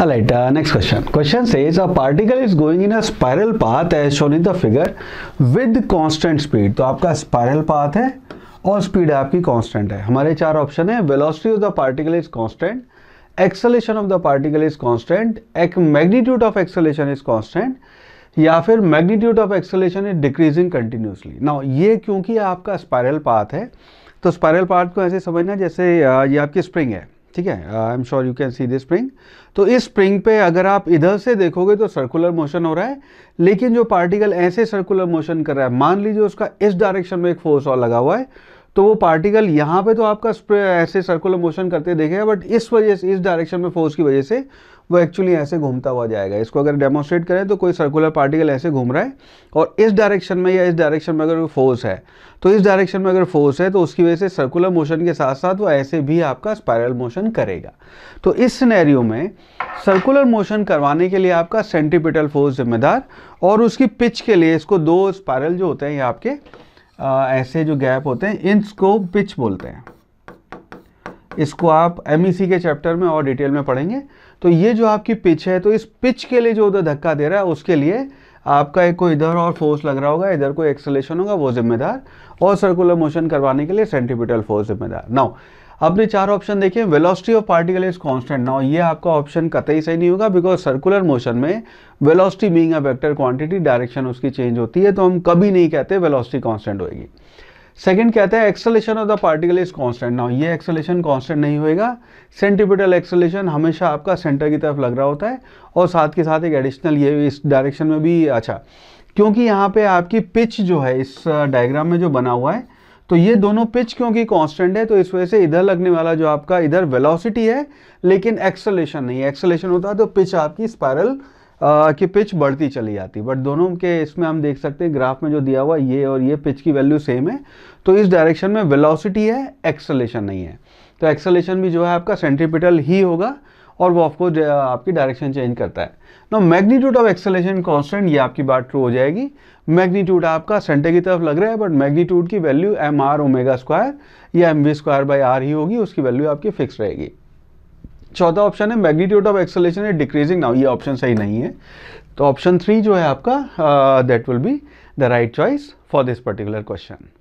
All right, uh, next question. Question says a particle is going in a spiral path as shown in the figure with constant speed. तो आपका spiral path है और speed आपकी constant है हमारे चार option है velocity of the particle is constant, acceleration of the particle is constant, magnitude of acceleration is constant, या फिर magnitude of acceleration is decreasing continuously now ये क्योंकि आपका स्पायरल पाथ है तो स्पायरल पाथ को ऐसे समझना जैसे ये आपकी स्प्रिंग है ठीक है I am sure you can see this spring तो इस स्प्रिंग पे अगर आप इधर से देखोगे तो सर्कुलर मोशन हो रहा है लेकिन जो पार्टिकल ऐसे सर्कुलर मोशन कर रहा है मान लीजिए उसका इस डायरेक्शन में एक फोर्स और लगा हुआ है तो वो पार्टिकल यहाँ पे तो आपका ऐसे सर्कुलर मोशन करते देखेगा बट इस वजह से इस डायरेक्शन में फोर्स की वजह से वो एक्चुअली ऐसे घूमता हुआ जाएगा इसको अगर डेमोस्ट्रेट करें तो कोई सर्कुलर पार्टिकल ऐसे घूम रहा है और इस डायरेक्शन में या इस डायरेक्शन में अगर फोर्स है तो इस डायरेक्शन में अगर फोर्स है तो उसकी वजह से सर्कुलर मोशन के साथ साथ वो ऐसे भी आपका स्पायरल मोशन करेगा तो इस सिनेरियो में सर्कुलर मोशन करवाने के लिए आपका सेंटिपिटल फोर्स जिम्मेदार और उसकी पिच के लिए इसको दो स्पायरल जो होते हैं ये आपके ऐसे जो गैप होते हैं इनको पिच बोलते हैं इसको आप एम e के चैप्टर में और डिटेल में पढ़ेंगे तो ये जो आपकी पिच है तो इस पिच के लिए जो उधर धक्का दे रहा है उसके लिए आपका एक कोई इधर और फोर्स लग रहा होगा इधर कोई एक्सलेशन होगा वो जिम्मेदार और सर्कुलर मोशन करवाने के लिए सेंट्रीपिटल फोर्स जिम्मेदार नाउ अपने चार ऑप्शन देखिए velocity of particle is constant now ये आपका ऑप्शन कतई सही नहीं होगा बिकॉज सर्कुलर मोशन में velocity being a vector quantity direction उसकी चेंज होती है तो हम कभी नहीं कहते वेलोसिटी कांस्टेंट होगी सेकंड कहते हैं acceleration of the particle is constant now ये एक्सलेशन कॉन्स्टेंट नहीं होएगा सेंटिपिटल एक्सलेशन हमेशा आपका सेंटर की तरफ लग रहा होता है और साथ के साथ एक एडिशनल ये इस डायरेक्शन में भी अच्छा क्योंकि यहाँ पे आपकी पिच जो है इस डायग्राम uh, में जो बना हुआ है तो ये दोनों पिच क्योंकि कांस्टेंट है तो इस वजह से इधर लगने वाला जो आपका इधर वेलोसिटी है लेकिन एक्सलेशन नहीं एक्सलेशन होता है तो पिच आपकी स्पायरल की पिच बढ़ती चली जाती बट दोनों के इसमें हम देख सकते हैं ग्राफ में जो दिया हुआ ये और ये पिच की वैल्यू सेम है तो इस डायरेक्शन में वेलोसिटी है एक्सलेशन नहीं है तो एक्सलेशन भी जो है आपका सेंट्रीपिटल ही होगा और वो आपको आपकी डायरेक्शन चेंज करता है ना मैग्नीट्यूड ऑफ एक्सेलेशन कॉन्स्टेंट ये आपकी बात ट्रू हो जाएगी मैग्नीट्यूड आपका सेंटर की तरफ लग रहा है बट मैग्नीट्यूड की value M R omega square या M V square by R ही होगी उसकी वैल्यू आपकी फिक्स रहेगी चौथा ऑप्शन है magnitude of acceleration is decreasing now ये ऑप्शन सही नहीं है तो ऑप्शन थ्री जो है आपका that will be the right choice for this particular question